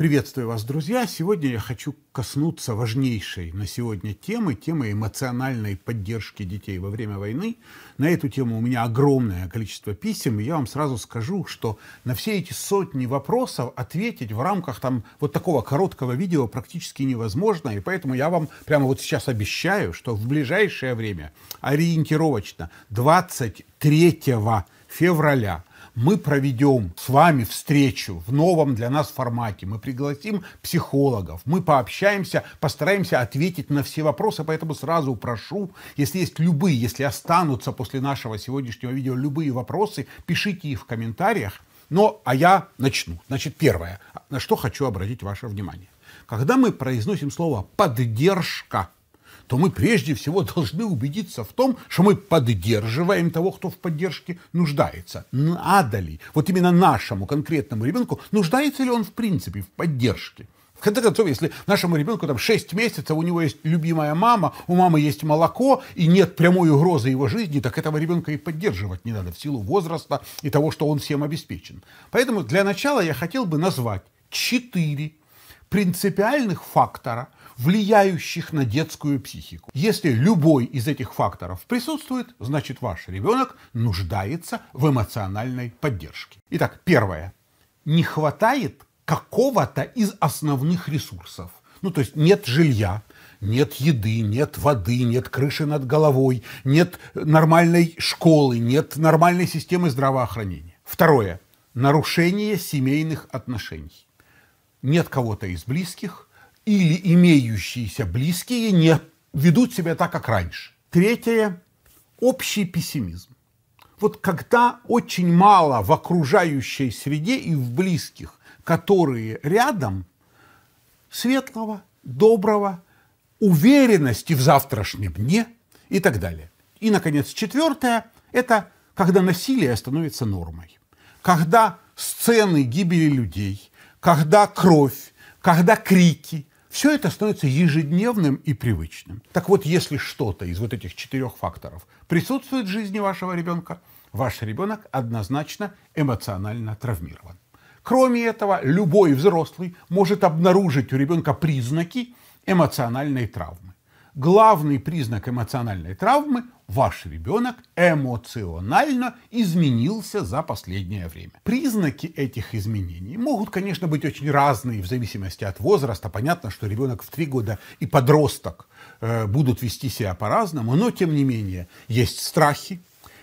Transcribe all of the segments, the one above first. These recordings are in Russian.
Приветствую вас, друзья! Сегодня я хочу коснуться важнейшей на сегодня темы, темы эмоциональной поддержки детей во время войны. На эту тему у меня огромное количество писем, и я вам сразу скажу, что на все эти сотни вопросов ответить в рамках там вот такого короткого видео практически невозможно, и поэтому я вам прямо вот сейчас обещаю, что в ближайшее время ориентировочно 23 февраля мы проведем с вами встречу в новом для нас формате. Мы пригласим психологов, мы пообщаемся, постараемся ответить на все вопросы. Поэтому сразу прошу, если есть любые, если останутся после нашего сегодняшнего видео любые вопросы, пишите их в комментариях. Но, ну, а я начну. Значит, первое, на что хочу обратить ваше внимание. Когда мы произносим слово «поддержка», то мы прежде всего должны убедиться в том, что мы поддерживаем того, кто в поддержке нуждается. Надо ли? Вот именно нашему конкретному ребенку нуждается ли он в принципе в поддержке? В конце концов, если нашему ребенку там 6 месяцев, у него есть любимая мама, у мамы есть молоко, и нет прямой угрозы его жизни, так этого ребенка и поддерживать не надо в силу возраста и того, что он всем обеспечен. Поэтому для начала я хотел бы назвать четыре принципиальных фактора – влияющих на детскую психику. Если любой из этих факторов присутствует, значит ваш ребенок нуждается в эмоциональной поддержке. Итак, первое. Не хватает какого-то из основных ресурсов. Ну, то есть нет жилья, нет еды, нет воды, нет крыши над головой, нет нормальной школы, нет нормальной системы здравоохранения. Второе. Нарушение семейных отношений. Нет кого-то из близких, или имеющиеся близкие не ведут себя так, как раньше. Третье – общий пессимизм. Вот когда очень мало в окружающей среде и в близких, которые рядом, светлого, доброго, уверенности в завтрашнем дне и так далее. И, наконец, четвертое – это когда насилие становится нормой, когда сцены гибели людей, когда кровь, когда крики – все это становится ежедневным и привычным. Так вот, если что-то из вот этих четырех факторов присутствует в жизни вашего ребенка, ваш ребенок однозначно эмоционально травмирован. Кроме этого, любой взрослый может обнаружить у ребенка признаки эмоциональной травмы главный признак эмоциональной травмы – ваш ребенок эмоционально изменился за последнее время. Признаки этих изменений могут, конечно, быть очень разные в зависимости от возраста. Понятно, что ребенок в три года и подросток э, будут вести себя по-разному, но, тем не менее, есть страхи,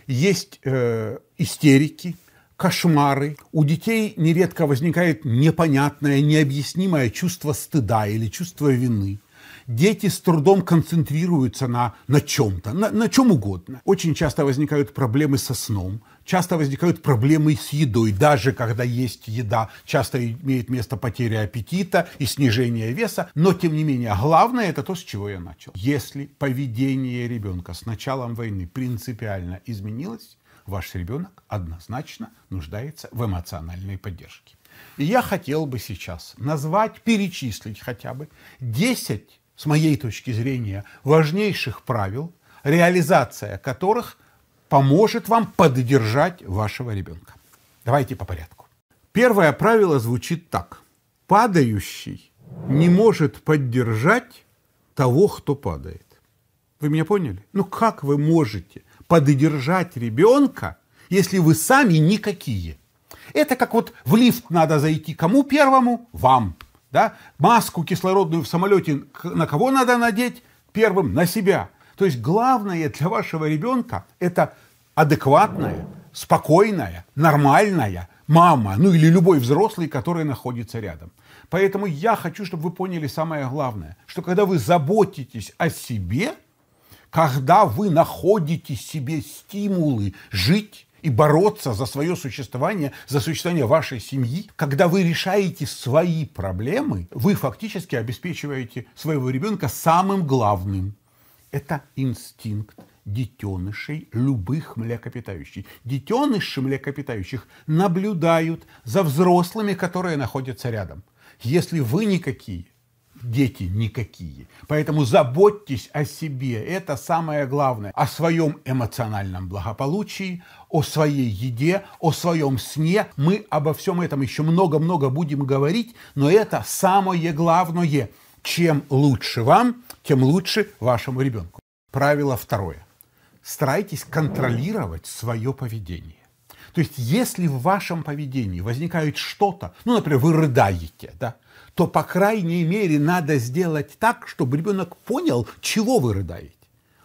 есть э, истерики, кошмары. У детей нередко возникает непонятное, необъяснимое чувство стыда или чувство вины дети с трудом концентрируются на, на чем-то, на, на чем угодно. Очень часто возникают проблемы со сном, часто возникают проблемы с едой. Даже когда есть еда, часто имеет место потеря аппетита и снижение веса. Но, тем не менее, главное это то, с чего я начал. Если поведение ребенка с началом войны принципиально изменилось, ваш ребенок однозначно нуждается в эмоциональной поддержке. И я хотел бы сейчас назвать, перечислить хотя бы 10 с моей точки зрения, важнейших правил, реализация которых поможет вам поддержать вашего ребенка. Давайте по порядку. Первое правило звучит так. Падающий не может поддержать того, кто падает. Вы меня поняли? Ну как вы можете поддержать ребенка, если вы сами никакие? Это как вот в лифт надо зайти кому первому? Вам. Да? Маску кислородную в самолете на кого надо надеть? Первым на себя. То есть главное для вашего ребенка это адекватная, спокойная, нормальная мама, ну или любой взрослый, который находится рядом. Поэтому я хочу, чтобы вы поняли самое главное, что когда вы заботитесь о себе, когда вы находите себе стимулы жить, и бороться за свое существование, за существование вашей семьи, когда вы решаете свои проблемы, вы фактически обеспечиваете своего ребенка самым главным. Это инстинкт детенышей любых млекопитающих. Детеныши млекопитающих наблюдают за взрослыми, которые находятся рядом. Если вы никакие, дети никакие. Поэтому заботьтесь о себе, это самое главное, о своем эмоциональном благополучии, о своей еде, о своем сне. Мы обо всем этом еще много-много будем говорить, но это самое главное. Чем лучше вам, тем лучше вашему ребенку. Правило второе. Старайтесь контролировать свое поведение. То есть, если в вашем поведении возникает что-то, ну, например, вы рыдаете, да, то, по крайней мере, надо сделать так, чтобы ребенок понял, чего вы рыдаете.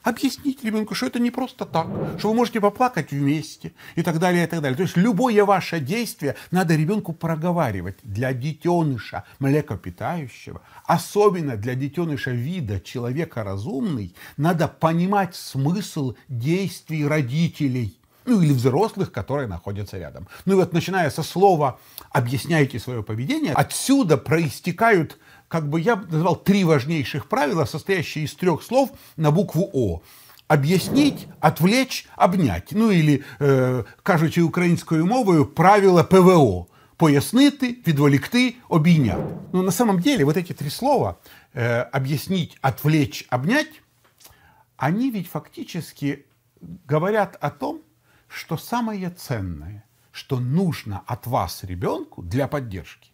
Объясните ребенку, что это не просто так, что вы можете поплакать вместе и так далее, и так далее. То есть любое ваше действие надо ребенку проговаривать. Для детеныша млекопитающего, особенно для детеныша вида человека разумный, надо понимать смысл действий родителей ну или взрослых, которые находятся рядом. Ну и вот начиная со слова «объясняйте свое поведение», отсюда проистекают, как бы я назвал, три важнейших правила, состоящие из трех слов на букву «О» объяснить, отвлечь, обнять. Ну или, е, э, кажучи українською мовою, правила ПВО. Пояснити, відволікти, обійняти. Ну, на самом деле, вот эти три слова э, объяснить, отвлечь, обнять, они ведь фактически говорят о том, что самое ценное, что нужно от вас ребенку для поддержки,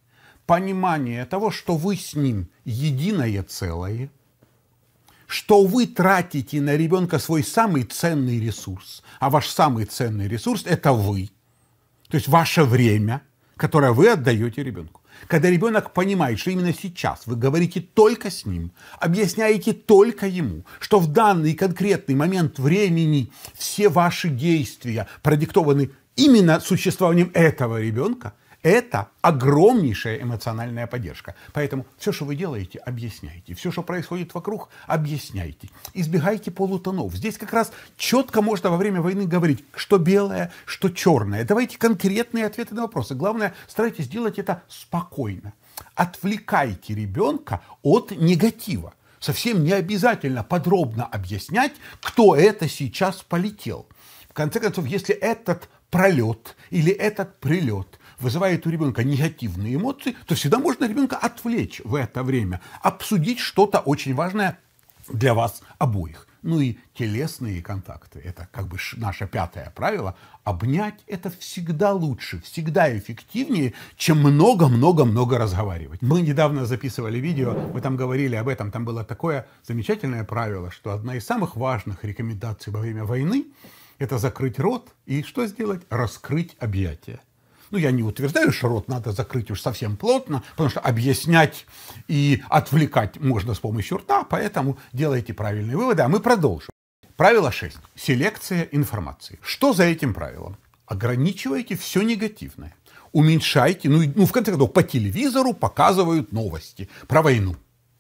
понимание того, что вы с ним единое целое, что вы тратите на ребенка свой самый ценный ресурс, а ваш самый ценный ресурс – это вы, то есть ваше время, которое вы отдаете ребенку. Когда ребенок понимает, что именно сейчас вы говорите только с ним, объясняете только ему, что в данный конкретный момент времени все ваши действия продиктованы именно существованием этого ребенка – это огромнейшая эмоциональная поддержка. Поэтому все, что вы делаете, объясняйте. Все, что происходит вокруг, объясняйте. Избегайте полутонов. Здесь как раз четко можно во время войны говорить, что белое, что черное. Давайте конкретные ответы на вопросы. Главное, старайтесь делать это спокойно. Отвлекайте ребенка от негатива. Совсем не обязательно подробно объяснять, кто это сейчас полетел. В конце концов, если этот пролет или этот прилет вызывает у ребенка негативные эмоции, то всегда можно ребенка отвлечь в это время, обсудить что-то очень важное для вас обоих. Ну и телесные контакты. Это как бы наше пятое правило. Обнять это всегда лучше, всегда эффективнее, чем много-много-много разговаривать. Мы недавно записывали видео, мы там говорили об этом. Там было такое замечательное правило, что одна из самых важных рекомендаций во время войны – это закрыть рот и что сделать? Раскрыть объятия. Ну, я не утверждаю, что рот надо закрыть уж совсем плотно, потому что объяснять и отвлекать можно с помощью рта, поэтому делайте правильные выводы, а мы продолжим. Правило 6. Селекция информации. Что за этим правилом? Ограничивайте все негативное. Уменьшайте, ну, ну в конце концов, по телевизору показывают новости про войну.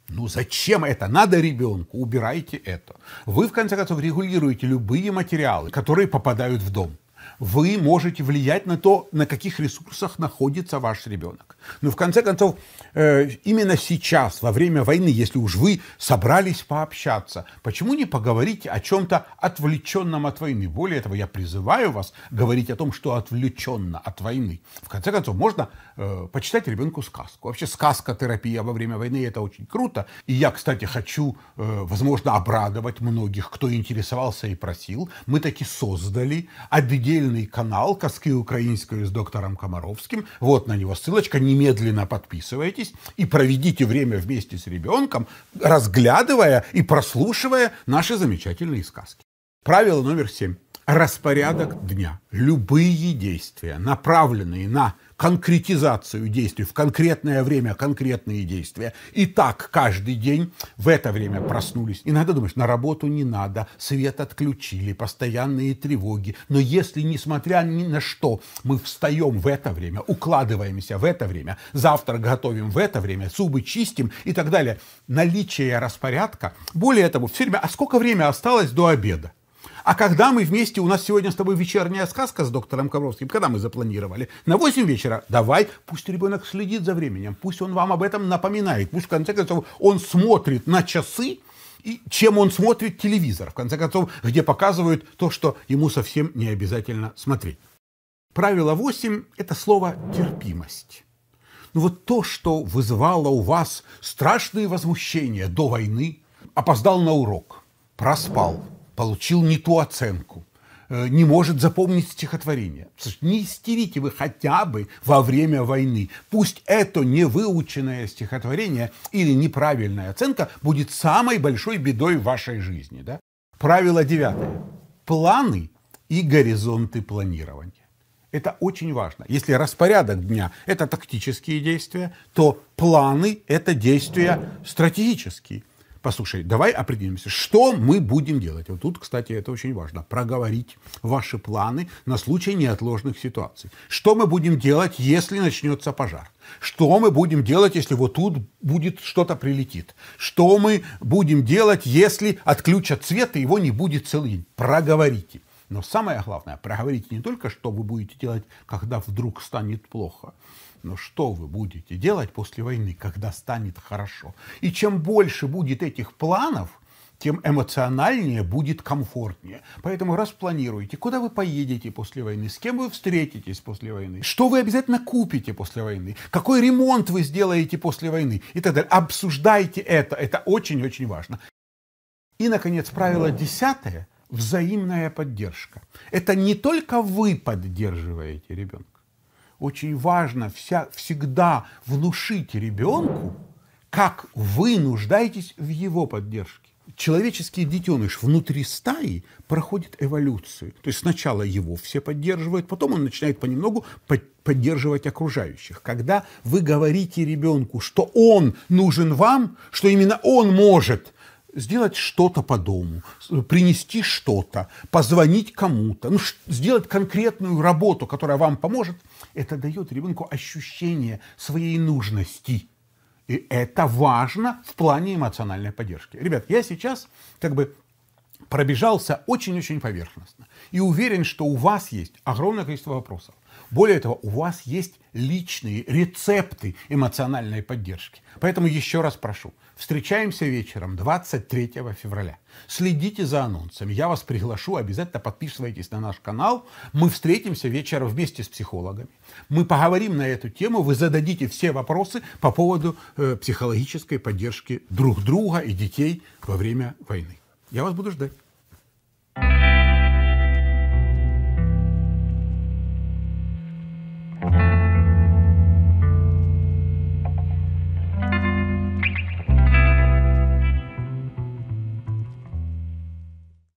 Ну зачем это надо ребенку? Убирайте это. Вы, в конце концов, регулируете любые материалы, которые попадают в дом вы можете влиять на то, на каких ресурсах находится ваш ребенок. Но ну, в конце концов, э, именно сейчас, во время войны, если уж вы собрались пообщаться, почему не поговорить о чем-то отвлеченном от войны? Более того, я призываю вас говорить о том, что отвлеченно от войны. В конце концов, можно э, почитать ребенку сказку. Вообще сказка-терапия во время войны – это очень круто. И я, кстати, хочу, э, возможно, обрадовать многих, кто интересовался и просил. Мы таки создали обеде отдельный канал «Коски украинскую» с доктором Комаровским. Вот на него ссылочка. Немедленно подписывайтесь и проведите время вместе с ребенком, разглядывая и прослушивая наши замечательные сказки. Правило номер семь распорядок дня. Любые действия, направленные на конкретизацию действий, в конкретное время конкретные действия. И так каждый день в это время проснулись. Иногда думаешь, на работу не надо, свет отключили, постоянные тревоги. Но если, несмотря ни на что, мы встаем в это время, укладываемся в это время, завтра готовим в это время, зубы чистим и так далее, наличие распорядка. Более того, все время, а сколько времени осталось до обеда? А когда мы вместе, у нас сегодня с тобой вечерняя сказка с доктором Ковровским, когда мы запланировали? На 8 вечера. Давай, пусть ребенок следит за временем, пусть он вам об этом напоминает, пусть в конце концов он смотрит на часы, и чем он смотрит телевизор, в конце концов, где показывают то, что ему совсем не обязательно смотреть. Правило 8 – это слово «терпимость». Ну вот то, что вызвало у вас страшные возмущения до войны, опоздал на урок, проспал – получил не ту оценку, э, не может запомнить стихотворение. Не истерите вы хотя бы во время войны. Пусть это невыученное стихотворение или неправильная оценка будет самой большой бедой в вашей жизни. Да? Правило девятое. Планы и горизонты планирования. Это очень важно. Если распорядок дня – это тактические действия, то планы – это действия стратегические. Послушай, давай определимся, что мы будем делать. Вот тут, кстати, это очень важно. Проговорить ваши планы на случай неотложных ситуаций. Что мы будем делать, если начнется пожар? Что мы будем делать, если вот тут будет что-то прилетит? Что мы будем делать, если отключат свет и его не будет целый день? Проговорите. Но самое главное, проговорите не только, что вы будете делать, когда вдруг станет плохо, но что вы будете делать после войны, когда станет хорошо. И чем больше будет этих планов, тем эмоциональнее будет комфортнее. Поэтому распланируйте, куда вы поедете после войны, с кем вы встретитесь после войны, что вы обязательно купите после войны, какой ремонт вы сделаете после войны и так далее. Обсуждайте это, это очень-очень важно. И, наконец, правило десятое – взаимная поддержка. Это не только вы поддерживаете ребенка. Очень важно вся, всегда внушить ребенку, как вы нуждаетесь в его поддержке. Человеческий детеныш внутри стаи проходит эволюцию. То есть сначала его все поддерживают, потом он начинает понемногу под поддерживать окружающих. Когда вы говорите ребенку, что он нужен вам, что именно он может – сделать что-то по дому, принести что-то, позвонить кому-то, ну, сделать конкретную работу, которая вам поможет, это дает ребенку ощущение своей нужности. И это важно в плане эмоциональной поддержки. Ребят, я сейчас как бы пробежался очень-очень поверхностно. И уверен, что у вас есть огромное количество вопросов. Более того, у вас есть личные рецепты эмоциональной поддержки. Поэтому еще раз прошу, встречаемся вечером 23 февраля. Следите за анонсами. Я вас приглашу, обязательно подписывайтесь на наш канал. Мы встретимся вечером вместе с психологами. Мы поговорим на эту тему, вы зададите все вопросы по поводу э, психологической поддержки друг друга и детей во время войны. Я вас буду ждать.